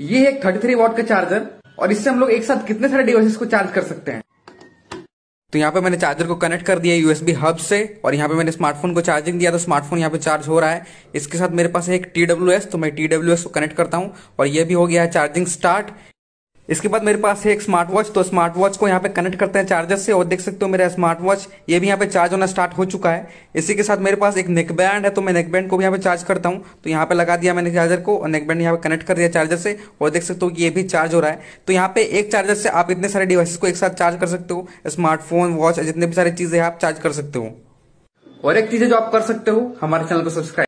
ये है एक थर्टी थ्री वॉट का चार्जर और इससे हम लोग एक साथ कितने सारे डिवाइसेस को चार्ज कर सकते हैं तो यहाँ पे मैंने चार्जर को कनेक्ट कर दिया यूएसबी हब से और यहाँ पे मैंने स्मार्टफोन को चार्जिंग दिया तो स्मार्टफोन यहाँ पे चार्ज हो रहा है इसके साथ मेरे पास है एक टी तो मैं टी को कनेक्ट करता हूँ और यह भी हो गया है चार्जिंग स्टार्ट इसके बाद मेरे पास है एक स्मार्ट वॉच तो स्मार्ट वॉच को यहाँ पे कनेक्ट करते हैं चार्जर से और देख सकते हो मेरा स्मार्ट वॉच ये भी यहाँ पे चार्ज होना स्टार्ट हो चुका है इसी के साथ मेरे पास एक नेक बैंड है तो मैं नेक बैंड को भी यहाँ पे चार्ज करता हूँ तो यहाँ पे लगा दिया मैंने चार्जर को और नेक बैंड यहाँ पे कनेक्ट कर दिया चार्जर से और देख सकते हो कि ये भी चार्ज हो रहा है तो यहाँ पे एक चार्जर से आप इतने सारे डिवाइस को एक साथ चार्ज कर सकते हो स्मार्टफोन वॉच जितने भी सारी चीजें आप चार्ज कर सकते हो और एक चीज जो आप कर सकते हो हमारे चैनल को सब्सक्राइब